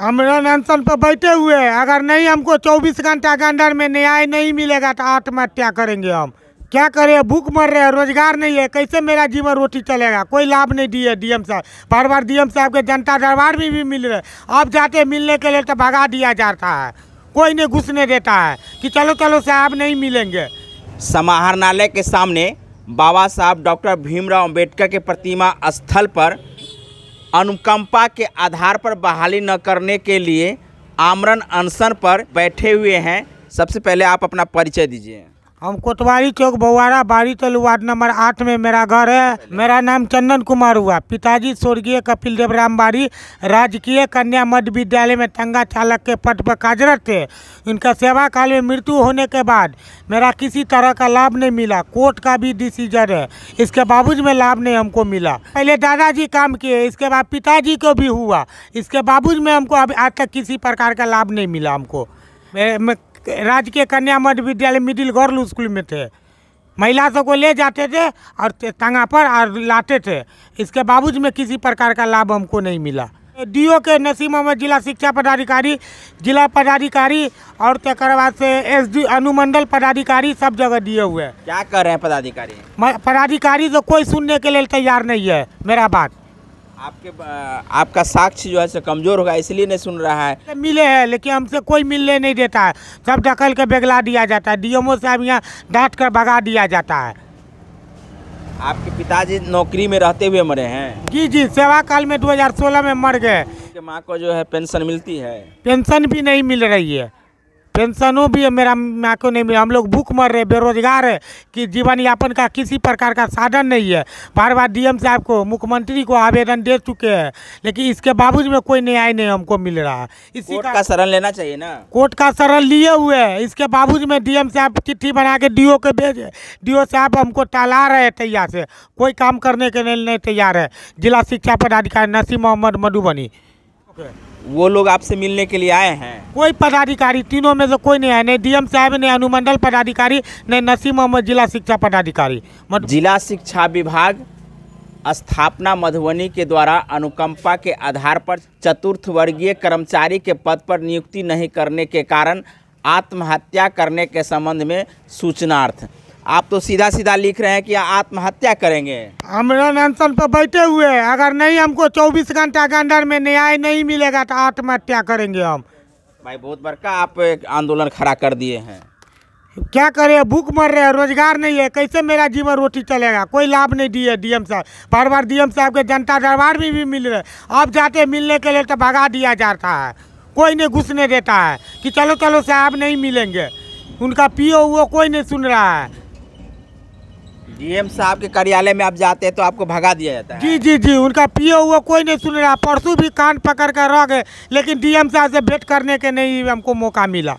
हम अनशन पर बैठे हुए हैं अगर नहीं हमको चौबीस घंटा के अंदर में न्याय नहीं मिलेगा तो आत्महत्या करेंगे हम क्या करें भूख मर रहे हैं रोजगार नहीं है कैसे मेरा जीवन रोटी चलेगा कोई लाभ नहीं दिए डीएम साहब बार बार डीएम साहब के जनता दरबार में भी, भी मिल रहे अब जाते मिलने के लिए तो भगा दिया जाता है कोई नहीं घुसने देता है कि चलो चलो साहब नहीं मिलेंगे समाहरणालय के सामने बाबा साहब डॉक्टर भीमराव अम्बेडकर के प्रतिमा स्थल पर अनुकंपा के आधार पर बहाली न करने के लिए आमरण अनशन पर बैठे हुए हैं सबसे पहले आप अपना परिचय दीजिए हम कोतवाली चौक बवारा बारी तल वार्ड नंबर आठ में मेरा घर है मेरा नाम चंदन कुमार हुआ पिताजी स्वर्गीय कपिल देव राम बाड़ी राजकीय कन्या मध्य विद्यालय में तंगा चालक के पद पर कार्यरत थे इनका सेवा काल में मृत्यु होने के बाद मेरा किसी तरह का लाभ नहीं मिला कोर्ट का भी डिसीजन है इसके बावजूद में लाभ नहीं हमको मिला पहले दादाजी काम किए इसके बाद पिताजी को भी हुआ इसके बावजूद में हमको अभी आज तक किसी प्रकार का लाभ नहीं मिला हमको मैं राजकीय कन्या मध्य विद्यालय मिडिल गर्ल स्कूल में थे महिला सबको ले जाते थे और तंगा पर और लाते थे इसके बावजूद में किसी प्रकार का लाभ हमको नहीं मिला डीओ के नसीम अहमद जिला शिक्षा पदाधिकारी जिला पदाधिकारी और तक से एस डी अनुमंडल पदाधिकारी सब जगह दिए हुए क्या कर रहे हैं पदाधिकारी पदाधिकारी तो कोई सुनने के लिए तैयार नहीं है मेरा बात आपके आपका साक्ष्य जो है कमजोर होगा इसलिए नहीं सुन रहा है मिले हैं लेकिन हमसे कोई मिलने नहीं देता है सब डकल के बेगला दिया जाता है डीएमओ साहब यहाँ डांट कर भगा दिया जाता है आपके पिताजी नौकरी में रहते हुए मरे हैं जी जी सेवा काल में 2016 में मर गए माँ को जो है पेंशन मिलती है पेंशन भी नहीं मिल रही है पेंशनों भी है मेरा माँ को नहीं मिला हम लोग भूख मर रहे बेरोजगार है कि जीवन यापन का किसी प्रकार का साधन नहीं है बार बार डीएम साहब को मुख्यमंत्री को आवेदन दे चुके हैं लेकिन इसके बावजूद में कोई न्याय नहीं हमको मिल रहा है इसी कोर्ट का, का शरण लेना चाहिए ना कोर्ट का शरण लिए हुए है इसके बावजूद में डीएम साहब चिट्ठी बना के डी के भेजे डी साहब हमको टला रहे हैं तैयार से कोई काम करने के लिए नहीं तैयार है जिला शिक्षा पदाधिकारी नसीम मोहम्मद मधुबनी वो लोग आपसे मिलने के लिए आए हैं कोई पदाधिकारी तीनों में से कोई नहीं आया नहीं डीएम साहब नहीं अनुमंडल पदाधिकारी नहीं नसीम अहमद जिला शिक्षा पदाधिकारी मत... जिला शिक्षा विभाग स्थापना मधुबनी के द्वारा अनुकंपा के आधार पर चतुर्थ वर्गीय कर्मचारी के पद पर नियुक्ति नहीं करने के कारण आत्महत्या करने के संबंध में सूचनार्थ आप तो सीधा सीधा लिख रहे हैं कि आत्महत्या करेंगे हम अनशन पर बैठे हुए हैं अगर नहीं हमको 24 घंटा के अंदर में न्याय नहीं मिलेगा तो आत्महत्या करेंगे हम भाई बहुत बड़का आप एक आंदोलन खड़ा कर दिए हैं क्या करे भूख मर रहे हैं रोजगार नहीं है कैसे मेरा जीवन रोटी चलेगा कोई लाभ नहीं दिए डीएम साहब बार बार डीएम साहब के जनता दरबार में भी, भी मिल रहे अब जाते मिलने के लिए तो भगा दिया जाता है कोई नहीं घुसने देता है कि चलो चलो साहब नहीं मिलेंगे उनका पीओ वो कोई नहीं सुन रहा है डीएम साहब के कार्यालय में आप जाते हैं तो आपको भगा दिया जाता है जी जी जी उनका पीओ हुआ कोई नहीं सुन रहा परसों भी कान पकड़ कर रह गए लेकिन डीएम साहब से भेंट करने के नहीं हमको मौका मिला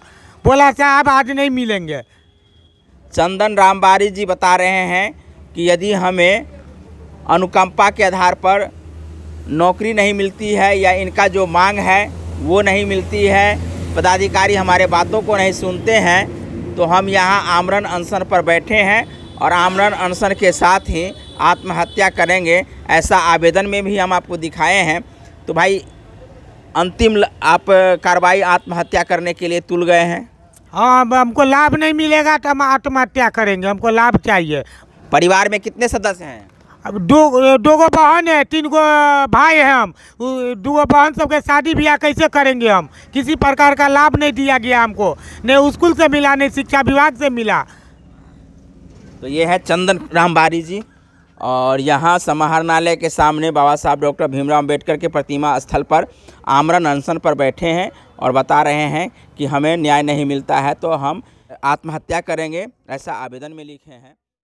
बोला साहब आज नहीं मिलेंगे चंदन रामबारी जी बता रहे हैं कि यदि हमें अनुकंपा के आधार पर नौकरी नहीं मिलती है या इनका जो मांग है वो नहीं मिलती है पदाधिकारी हमारे बातों को नहीं सुनते हैं तो हम यहाँ आमरण अनशन पर बैठे हैं और आमरण अनशन के साथ ही आत्महत्या करेंगे ऐसा आवेदन में भी हम आपको दिखाए हैं तो भाई अंतिम आप कार्रवाई आत्महत्या करने के लिए तुल गए हैं हाँ अब हमको लाभ नहीं मिलेगा तो हम आत्महत्या करेंगे हमको लाभ चाहिए परिवार में कितने सदस्य हैं अब दो दो गो बहन है तीन गो भाई हैं हम दो गो बहन सबके शादी ब्याह कैसे करेंगे हम किसी प्रकार का लाभ नहीं दिया गया हमको नहीं स्कूल से मिला नहीं शिक्षा विभाग से मिला तो ये है चंदन राम बारी जी और यहाँ समाहरणालय के सामने बाबा साहब डॉक्टर भीमराव अम्बेडकर के प्रतिमा स्थल पर आमरण अनशन पर बैठे हैं और बता रहे हैं कि हमें न्याय नहीं मिलता है तो हम आत्महत्या करेंगे ऐसा आवेदन में लिखे हैं